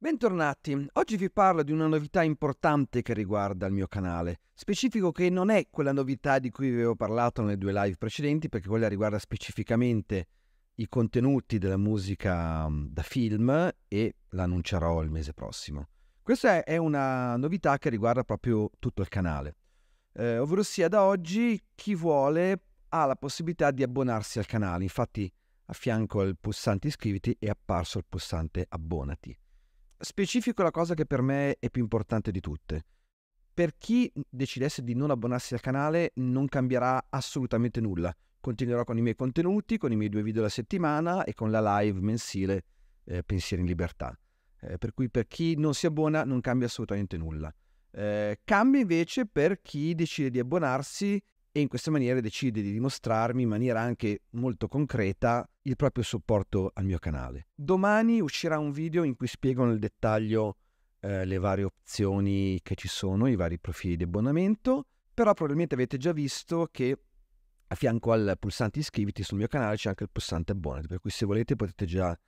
Bentornati, oggi vi parlo di una novità importante che riguarda il mio canale. Specifico che non è quella novità di cui vi avevo parlato nelle due live precedenti, perché quella riguarda specificamente i contenuti della musica mm, da film e l'annuncerò il mese prossimo. Questa è una novità che riguarda proprio tutto il canale. Eh, ovvero sia da oggi chi vuole ha la possibilità di abbonarsi al canale, infatti a fianco al pulsante iscriviti è apparso il pulsante abbonati specifico la cosa che per me è più importante di tutte. Per chi decidesse di non abbonarsi al canale non cambierà assolutamente nulla. Continuerò con i miei contenuti, con i miei due video alla settimana e con la live mensile eh, Pensieri in Libertà. Eh, per cui per chi non si abbona non cambia assolutamente nulla. Eh, cambia invece per chi decide di abbonarsi e in questa maniera decide di dimostrarmi in maniera anche molto concreta il proprio supporto al mio canale. Domani uscirà un video in cui spiego nel dettaglio eh, le varie opzioni che ci sono, i vari profili di abbonamento, però probabilmente avete già visto che a fianco al pulsante iscriviti sul mio canale c'è anche il pulsante abbonati, per cui se volete potete già,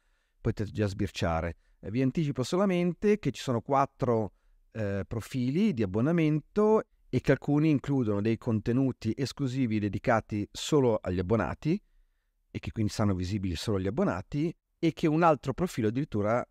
potete già sbirciare. Eh, vi anticipo solamente che ci sono quattro eh, profili di abbonamento e che alcuni includono dei contenuti esclusivi dedicati solo agli abbonati e che quindi saranno visibili solo agli abbonati e che un altro profilo addirittura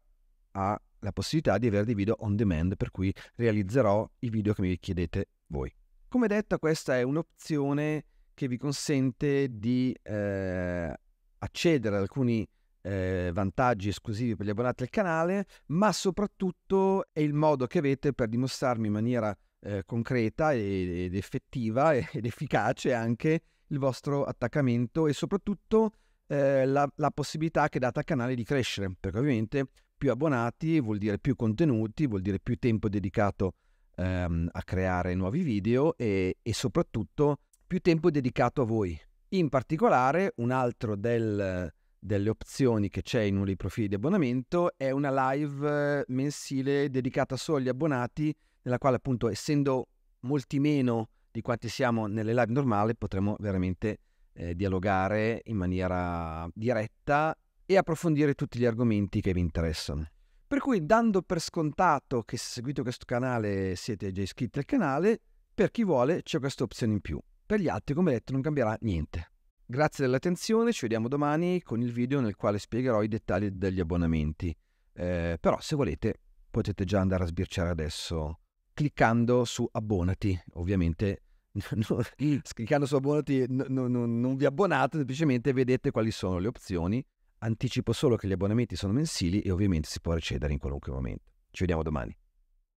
ha la possibilità di avere dei video on demand per cui realizzerò i video che mi chiedete voi. Come detto questa è un'opzione che vi consente di eh, accedere ad alcuni eh, vantaggi esclusivi per gli abbonati al canale, ma soprattutto è il modo che avete per dimostrarmi in maniera eh, concreta ed effettiva ed efficace anche il vostro attaccamento e soprattutto eh, la, la, possibilità che date al canale di crescere, perché ovviamente più abbonati vuol dire più contenuti, vuol dire più tempo dedicato ehm, a creare nuovi video e, e soprattutto più tempo dedicato a voi. In particolare un altro del delle opzioni che c'è in uno dei profili di abbonamento è una live eh, mensile dedicata solo agli abbonati, nella quale appunto essendo molti meno di quanti siamo nelle live normali potremo veramente eh, dialogare in maniera diretta e approfondire tutti gli argomenti che vi interessano. Per cui dando per scontato che se seguite questo canale siete già iscritti al canale, per chi vuole c'è questa opzione in più. Per gli altri, come detto, non cambierà niente. Grazie dell'attenzione, ci vediamo domani con il video nel quale spiegherò i dettagli degli abbonamenti. Eh, però se volete potete già andare a sbirciare adesso cliccando su abbonati, ovviamente mm. cliccando su abbonati no, no, non vi abbonate, semplicemente vedete quali sono le opzioni. Anticipo solo che gli abbonamenti sono mensili e ovviamente si può recedere in qualunque momento. Ci vediamo domani.